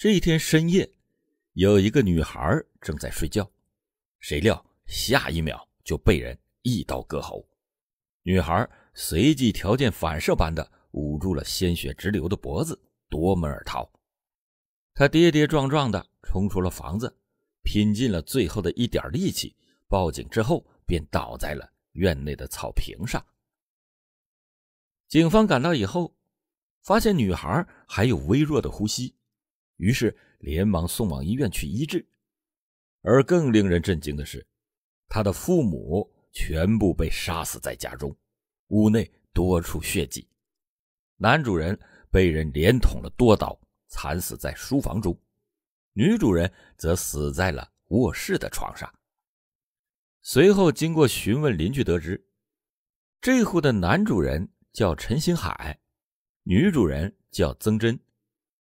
这一天深夜，有一个女孩正在睡觉，谁料下一秒就被人一刀割喉。女孩随即条件反射般的捂住了鲜血直流的脖子，夺门而逃。她跌跌撞撞的冲出了房子，拼尽了最后的一点力气报警之后，便倒在了院内的草坪上。警方赶到以后，发现女孩还有微弱的呼吸。于是连忙送往医院去医治，而更令人震惊的是，他的父母全部被杀死在家中，屋内多处血迹。男主人被人连捅了多刀，惨死在书房中；女主人则死在了卧室的床上。随后经过询问邻居，得知这户的男主人叫陈星海，女主人叫曾真。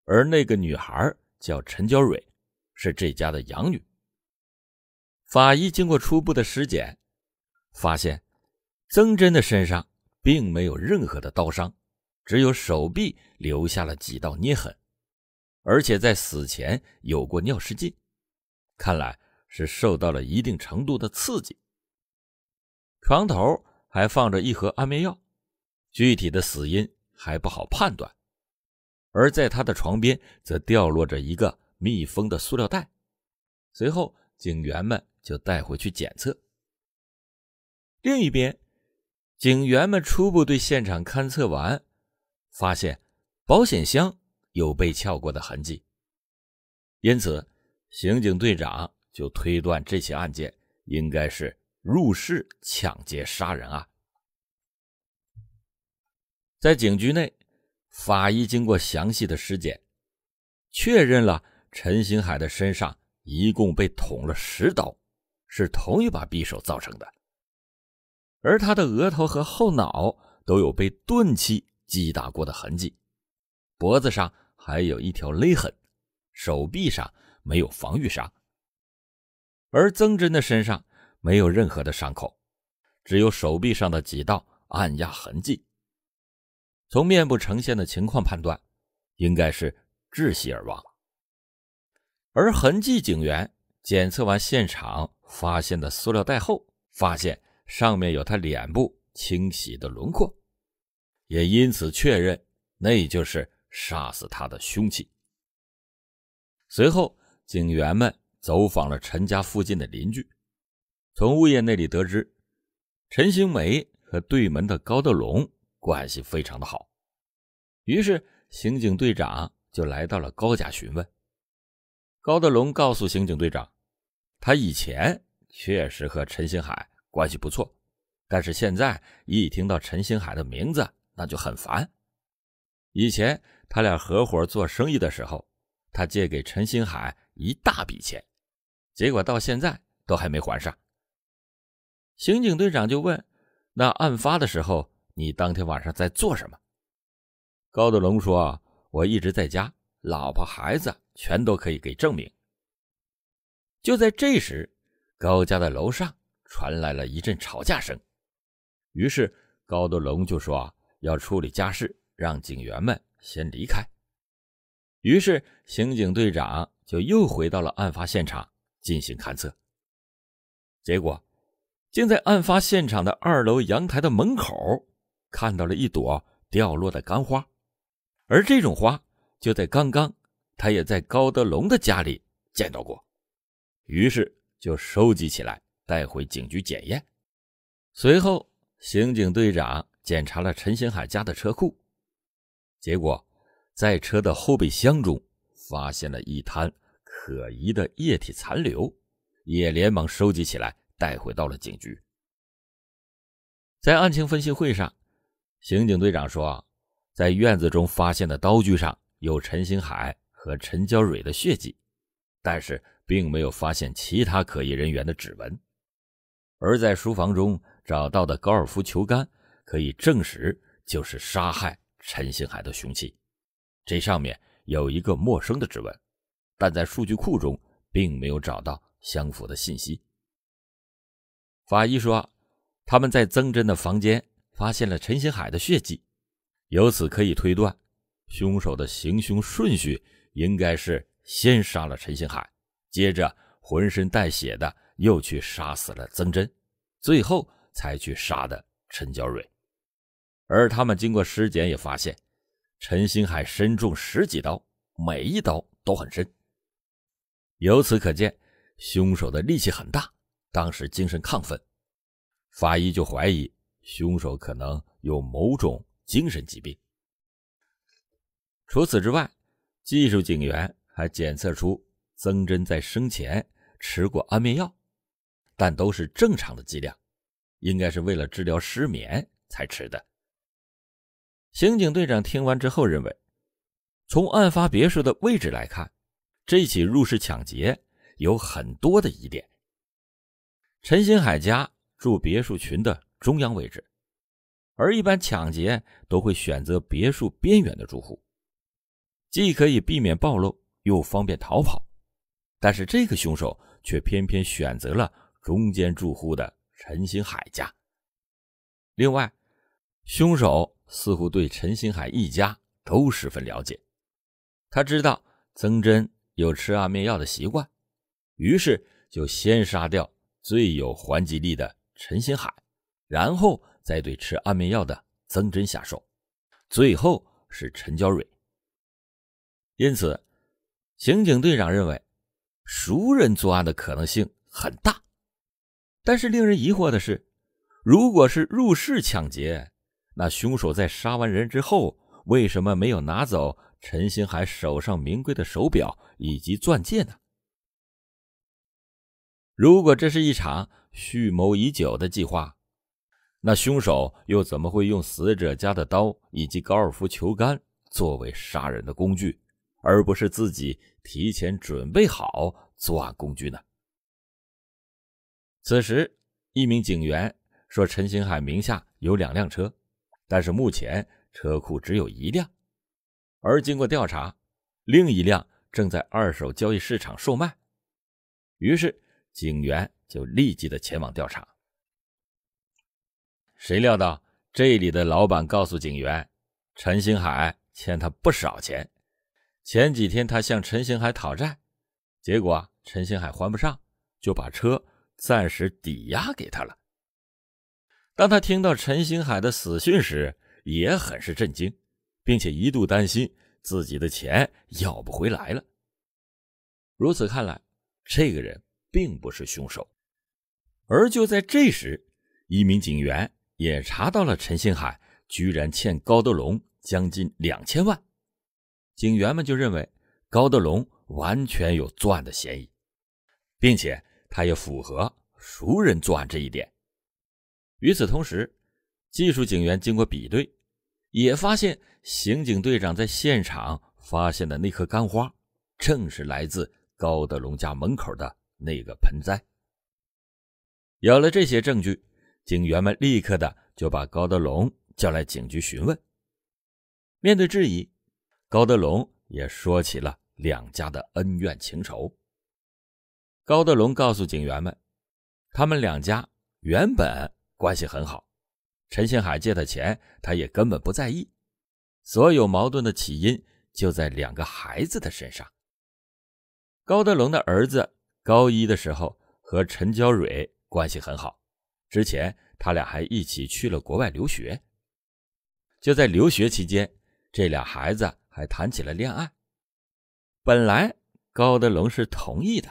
而那个女孩叫陈娇蕊，是这家的养女。法医经过初步的尸检，发现曾真的身上并没有任何的刀伤，只有手臂留下了几道捏痕，而且在死前有过尿失禁，看来是受到了一定程度的刺激。床头还放着一盒安眠药，具体的死因还不好判断。而在他的床边，则掉落着一个密封的塑料袋。随后，警员们就带回去检测。另一边，警员们初步对现场勘测完，发现保险箱有被撬过的痕迹，因此，刑警队长就推断这起案件应该是入室抢劫杀人案。在警局内。法医经过详细的尸检，确认了陈星海的身上一共被捅了十刀，是同一把匕首造成的。而他的额头和后脑都有被钝器击打过的痕迹，脖子上还有一条勒痕，手臂上没有防御伤。而曾真的身上没有任何的伤口，只有手臂上的几道按压痕迹。从面部呈现的情况判断，应该是窒息而亡。而痕迹警员检测完现场发现的塑料袋后，发现上面有他脸部清洗的轮廓，也因此确认那就是杀死他的凶器。随后，警员们走访了陈家附近的邻居，从物业那里得知，陈兴梅和对门的高德龙。关系非常的好，于是刑警队长就来到了高家询问。高德龙告诉刑警队长，他以前确实和陈新海关系不错，但是现在一听到陈新海的名字，那就很烦。以前他俩合伙做生意的时候，他借给陈新海一大笔钱，结果到现在都还没还上。刑警队长就问：“那案发的时候？”你当天晚上在做什么？高德龙说：“我一直在家，老婆孩子全都可以给证明。”就在这时，高家的楼上传来了一阵吵架声。于是高德龙就说：“要处理家事，让警员们先离开。”于是刑警队长就又回到了案发现场进行勘测，结果竟在案发现场的二楼阳台的门口。看到了一朵掉落的干花，而这种花就在刚刚，他也在高德龙的家里见到过，于是就收集起来带回警局检验。随后，刑警队长检查了陈新海家的车库，结果在车的后备箱中发现了一滩可疑的液体残留，也连忙收集起来带回到了警局。在案情分析会上。刑警队长说，在院子中发现的刀具上有陈新海和陈娇蕊的血迹，但是并没有发现其他可疑人员的指纹。而在书房中找到的高尔夫球杆，可以证实就是杀害陈新海的凶器，这上面有一个陌生的指纹，但在数据库中并没有找到相符的信息。法医说，他们在曾真的房间。发现了陈新海的血迹，由此可以推断，凶手的行凶顺序应该是先杀了陈新海，接着浑身带血的又去杀死了曾真，最后才去杀的陈娇蕊。而他们经过尸检也发现，陈新海身中十几刀，每一刀都很深。由此可见，凶手的力气很大，当时精神亢奋。法医就怀疑。凶手可能有某种精神疾病。除此之外，技术警员还检测出曾真在生前吃过安眠药，但都是正常的剂量，应该是为了治疗失眠才吃的。刑警队长听完之后认为，从案发别墅的位置来看，这起入室抢劫有很多的疑点。陈新海家住别墅群的。中央位置，而一般抢劫都会选择别墅边缘的住户，既可以避免暴露，又方便逃跑。但是这个凶手却偏偏选择了中间住户的陈新海家。另外，凶手似乎对陈新海一家都十分了解，他知道曾真有吃安眠药的习惯，于是就先杀掉最有还击力的陈新海。然后再对吃安眠药的曾真下手，最后是陈娇蕊。因此，刑警队长认为，熟人作案的可能性很大。但是令人疑惑的是，如果是入室抢劫，那凶手在杀完人之后，为什么没有拿走陈新海手上名贵的手表以及钻戒呢？如果这是一场蓄谋已久的计划。那凶手又怎么会用死者家的刀以及高尔夫球杆作为杀人的工具，而不是自己提前准备好作案工具呢？此时，一名警员说：“陈星海名下有两辆车，但是目前车库只有一辆，而经过调查，另一辆正在二手交易市场售卖。”于是，警员就立即的前往调查。谁料到这里的老板告诉警员，陈星海欠他不少钱。前几天他向陈星海讨债，结果陈星海还不上，就把车暂时抵押给他了。当他听到陈星海的死讯时，也很是震惊，并且一度担心自己的钱要不回来了。如此看来，这个人并不是凶手。而就在这时，一名警员。也查到了陈新海居然欠高德龙将近两千万，警员们就认为高德龙完全有作案的嫌疑，并且他也符合熟人作案这一点。与此同时，技术警员经过比对，也发现刑警队长在现场发现的那颗干花，正是来自高德龙家门口的那个盆栽。有了这些证据。警员们立刻的就把高德龙叫来警局询问。面对质疑，高德龙也说起了两家的恩怨情仇。高德龙告诉警员们，他们两家原本关系很好，陈新海借他钱，他也根本不在意。所有矛盾的起因就在两个孩子的身上。高德龙的儿子高一的时候和陈娇蕊关系很好。之前他俩还一起去了国外留学，就在留学期间，这俩孩子还谈起了恋爱。本来高德龙是同意的，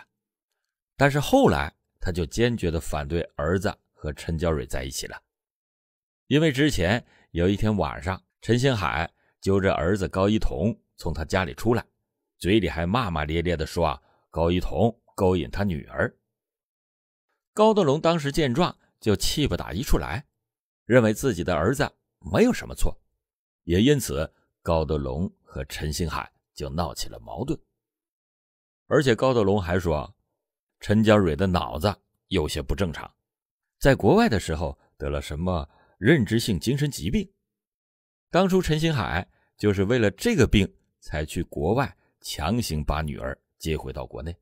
但是后来他就坚决的反对儿子和陈娇蕊在一起了，因为之前有一天晚上，陈星海揪着儿子高一彤从他家里出来，嘴里还骂骂咧咧的说啊，高一彤勾引他女儿。高德龙当时见状。就气不打一处来，认为自己的儿子没有什么错，也因此高德龙和陈新海就闹起了矛盾。而且高德龙还说，陈娇蕊的脑子有些不正常，在国外的时候得了什么认知性精神疾病。当初陈新海就是为了这个病才去国外强行把女儿接回到国内，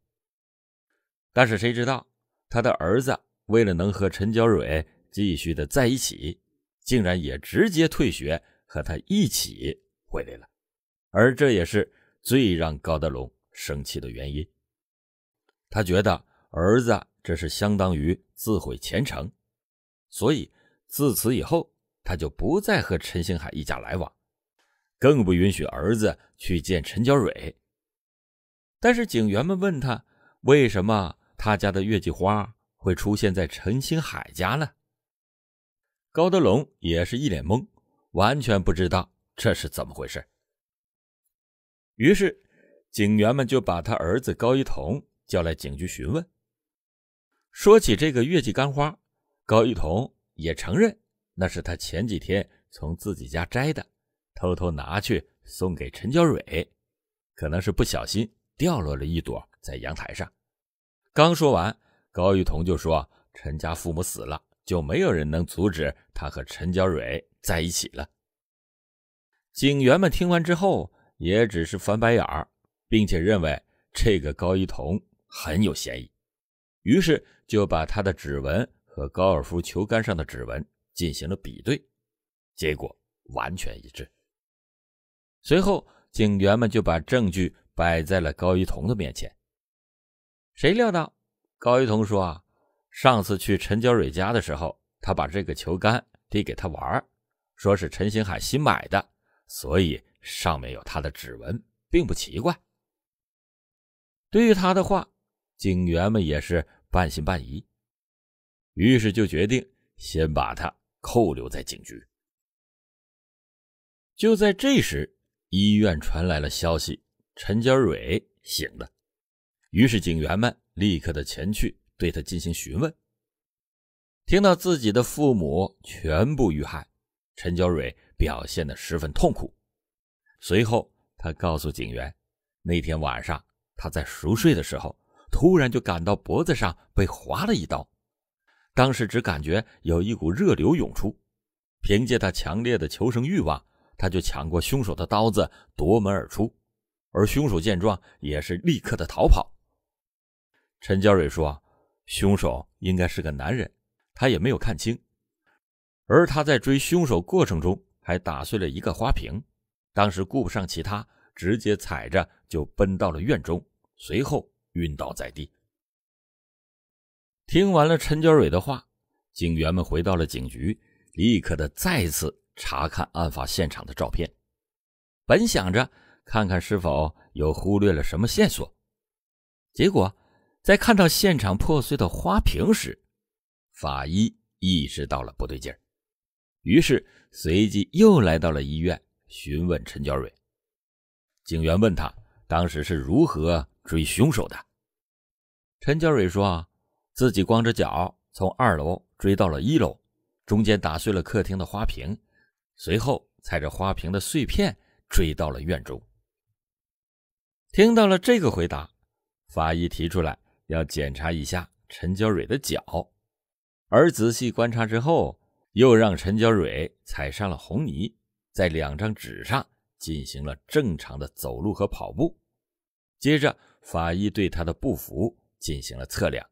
但是谁知道他的儿子。为了能和陈娇蕊继续的在一起，竟然也直接退学和他一起回来了，而这也是最让高德龙生气的原因。他觉得儿子这是相当于自毁前程，所以自此以后他就不再和陈星海一家来往，更不允许儿子去见陈娇蕊。但是警员们问他为什么他家的月季花？会出现在陈星海家呢？高德龙也是一脸懵，完全不知道这是怎么回事。于是，警员们就把他儿子高一彤叫来警局询问。说起这个月季干花，高一彤也承认那是他前几天从自己家摘的，偷偷拿去送给陈娇蕊，可能是不小心掉落了一朵在阳台上。刚说完。高一彤就说：“陈家父母死了，就没有人能阻止他和陈娇蕊在一起了。”警员们听完之后，也只是翻白眼，并且认为这个高一彤很有嫌疑，于是就把他的指纹和高尔夫球杆上的指纹进行了比对，结果完全一致。随后，警员们就把证据摆在了高一彤的面前。谁料到？高一彤说：“啊，上次去陈娇蕊家的时候，他把这个球杆递给他玩，说是陈新海新买的，所以上面有他的指纹，并不奇怪。”对于他的话，警员们也是半信半疑，于是就决定先把他扣留在警局。就在这时，医院传来了消息：陈娇蕊醒了。于是警员们。立刻的前去对他进行询问。听到自己的父母全部遇害，陈娇蕊表现的十分痛苦。随后，他告诉警员，那天晚上他在熟睡的时候，突然就感到脖子上被划了一刀，当时只感觉有一股热流涌出。凭借他强烈的求生欲望，他就抢过凶手的刀子，夺门而出。而凶手见状，也是立刻的逃跑。陈娇蕊说：“凶手应该是个男人，他也没有看清。而他在追凶手过程中还打碎了一个花瓶，当时顾不上其他，直接踩着就奔到了院中，随后晕倒在地。”听完了陈娇蕊的话，警员们回到了警局，立刻的再次查看案发现场的照片，本想着看看是否有忽略了什么线索，结果。在看到现场破碎的花瓶时，法医意识到了不对劲儿，于是随即又来到了医院询问陈娇蕊。警员问他当时是如何追凶手的，陈娇蕊说：“自己光着脚从二楼追到了一楼，中间打碎了客厅的花瓶，随后踩着花瓶的碎片追到了院中。”听到了这个回答，法医提出来。要检查一下陈娇蕊的脚，而仔细观察之后，又让陈娇蕊踩上了红泥，在两张纸上进行了正常的走路和跑步。接着，法医对她的步幅进行了测量，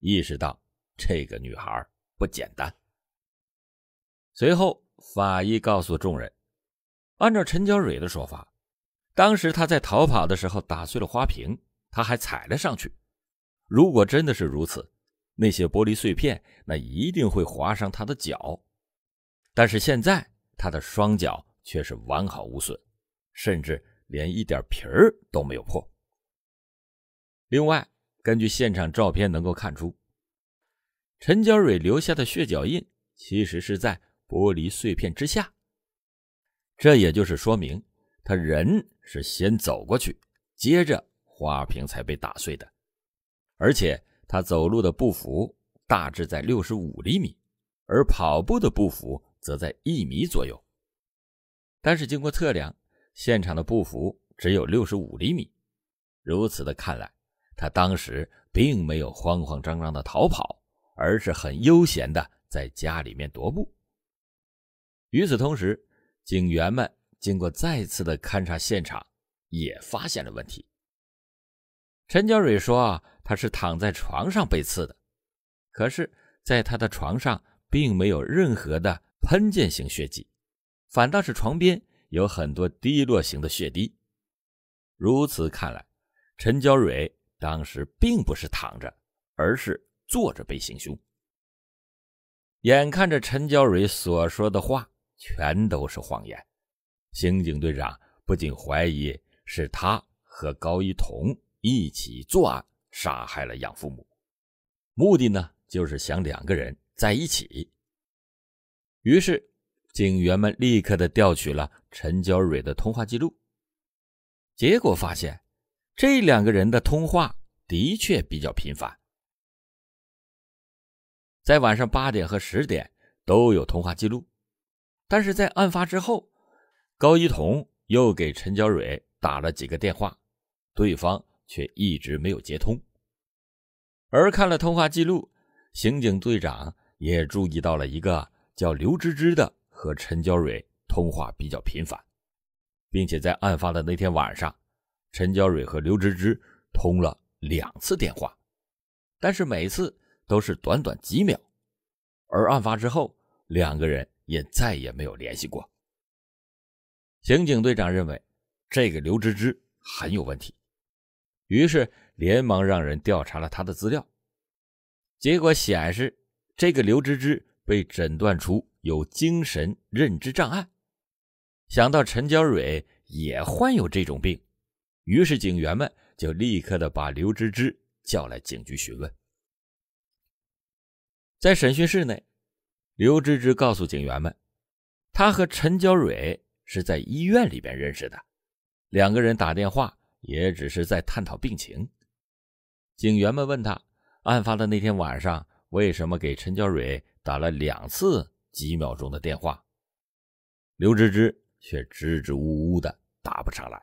意识到这个女孩不简单。随后，法医告诉众人，按照陈娇蕊的说法，当时她在逃跑的时候打碎了花瓶，她还踩了上去。如果真的是如此，那些玻璃碎片那一定会划伤他的脚，但是现在他的双脚却是完好无损，甚至连一点皮儿都没有破。另外，根据现场照片能够看出，陈娇蕊留下的血脚印其实是在玻璃碎片之下，这也就是说明，他人是先走过去，接着花瓶才被打碎的。而且他走路的步幅大致在六十五厘米，而跑步的步幅则在一米左右。但是经过测量，现场的步幅只有六十五厘米。如此的看来，他当时并没有慌慌张张的逃跑，而是很悠闲的在家里面踱步。与此同时，警员们经过再次的勘察现场，也发现了问题。陈娇蕊说：“啊。”他是躺在床上被刺的，可是，在他的床上并没有任何的喷溅型血迹，反倒是床边有很多滴落型的血滴。如此看来，陈娇蕊当时并不是躺着，而是坐着被行凶。眼看着陈娇蕊所说的话全都是谎言，刑警队长不仅怀疑是他和高一彤一起作案。杀害了养父母，目的呢就是想两个人在一起。于是，警员们立刻的调取了陈娇蕊的通话记录，结果发现这两个人的通话的确比较频繁，在晚上八点和十点都有通话记录，但是在案发之后，高一彤又给陈娇蕊打了几个电话，对方却一直没有接通。而看了通话记录，刑警队长也注意到了一个叫刘芝芝的和陈娇蕊通话比较频繁，并且在案发的那天晚上，陈娇蕊和刘芝芝通了两次电话，但是每次都是短短几秒。而案发之后，两个人也再也没有联系过。刑警队长认为，这个刘芝芝很有问题。于是连忙让人调查了他的资料，结果显示，这个刘芝芝被诊断出有精神认知障碍。想到陈娇蕊也患有这种病，于是警员们就立刻的把刘芝芝叫来警局询问。在审讯室内，刘芝芝告诉警员们，他和陈娇蕊是在医院里边认识的，两个人打电话。也只是在探讨病情。警员们问他，案发的那天晚上为什么给陈娇蕊打了两次几秒钟的电话，刘芝芝却支支吾吾的答不上来。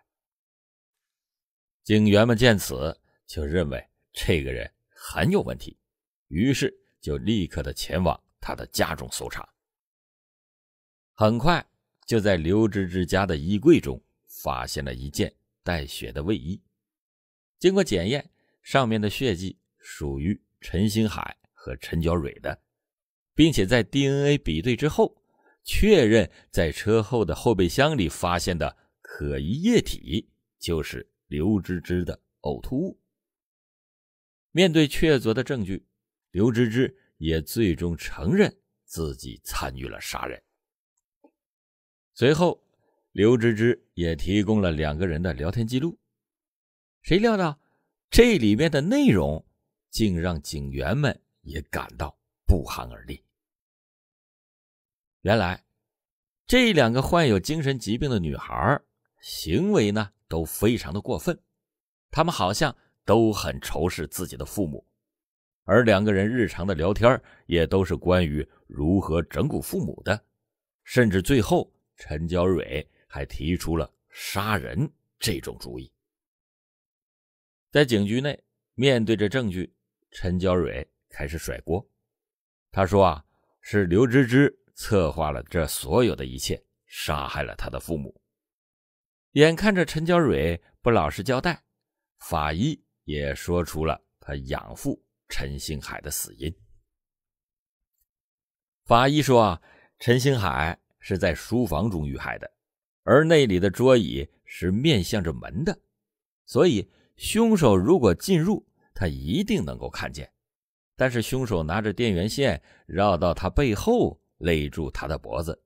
警员们见此，就认为这个人很有问题，于是就立刻的前往他的家中搜查。很快，就在刘芝芝家的衣柜中发现了一件。带血的卫衣，经过检验，上面的血迹属于陈星海和陈娇蕊的，并且在 DNA 比对之后，确认在车后的后备箱里发现的可疑液体就是刘芝芝的呕吐物。面对确凿的证据，刘芝芝也最终承认自己参与了杀人。随后。刘芝芝也提供了两个人的聊天记录，谁料到这里面的内容竟让警员们也感到不寒而栗。原来这两个患有精神疾病的女孩行为呢都非常的过分，她们好像都很仇视自己的父母，而两个人日常的聊天也都是关于如何整蛊父母的，甚至最后陈娇蕊。还提出了杀人这种主意。在警局内，面对着证据，陈娇蕊开始甩锅。他说：“啊，是刘芝芝策划了这所有的一切，杀害了他的父母。”眼看着陈娇蕊不老实交代，法医也说出了他养父陈星海的死因。法医说：“啊，陈星海是在书房中遇害的。”而那里的桌椅是面向着门的，所以凶手如果进入，他一定能够看见。但是凶手拿着电源线绕到他背后勒住他的脖子，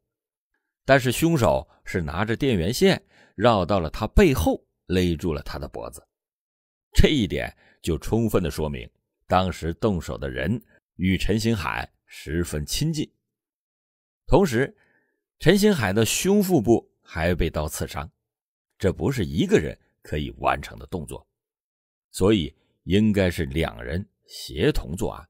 但是凶手是拿着电源线绕到了他背后勒住了他的脖子，这一点就充分的说明当时动手的人与陈新海十分亲近。同时，陈新海的胸腹部。还被刀刺伤，这不是一个人可以完成的动作，所以应该是两人协同作案。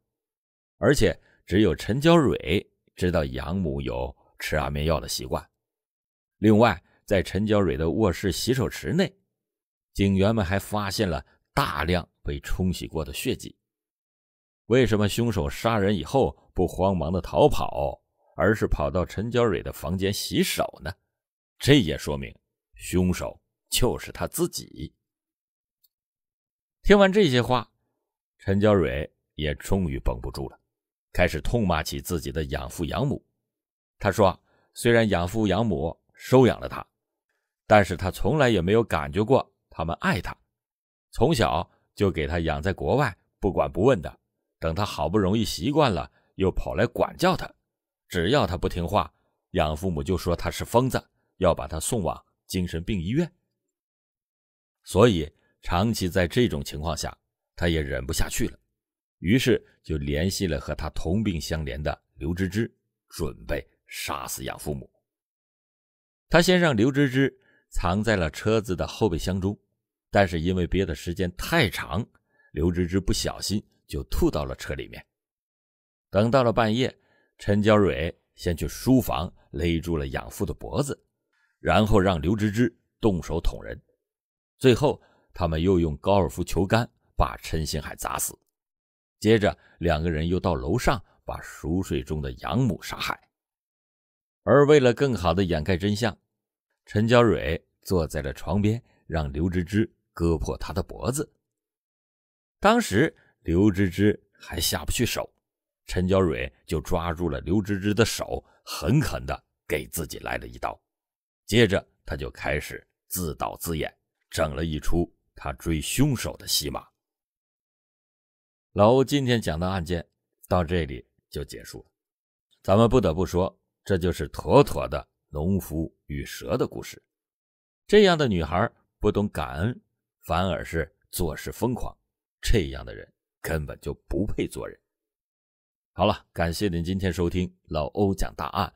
而且只有陈娇蕊知道养母有吃安眠药的习惯。另外，在陈娇蕊的卧室洗手池内，警员们还发现了大量被冲洗过的血迹。为什么凶手杀人以后不慌忙的逃跑，而是跑到陈娇蕊的房间洗手呢？这也说明凶手就是他自己。听完这些话，陈娇蕊也终于绷不住了，开始痛骂起自己的养父养母。他说：“虽然养父养母收养了他，但是他从来也没有感觉过他们爱他。从小就给他养在国外，不管不问的。等他好不容易习惯了，又跑来管教他。只要他不听话，养父母就说他是疯子。”要把他送往精神病医院，所以长期在这种情况下，他也忍不下去了，于是就联系了和他同病相怜的刘芝芝，准备杀死养父母。他先让刘芝芝藏在了车子的后备箱中，但是因为憋的时间太长，刘芝芝不小心就吐到了车里面。等到了半夜，陈娇蕊先去书房勒住了养父的脖子。然后让刘芝芝动手捅人，最后他们又用高尔夫球杆把陈新海砸死。接着两个人又到楼上把熟睡中的养母杀害。而为了更好的掩盖真相，陈娇蕊坐在了床边，让刘芝芝割破她的脖子。当时刘芝芝还下不去手，陈娇蕊就抓住了刘芝芝的手，狠狠的给自己来了一刀。接着他就开始自导自演，整了一出他追凶手的戏码。老欧今天讲的案件到这里就结束了。咱们不得不说，这就是妥妥的农夫与蛇的故事。这样的女孩不懂感恩，反而是做事疯狂，这样的人根本就不配做人。好了，感谢您今天收听老欧讲大案。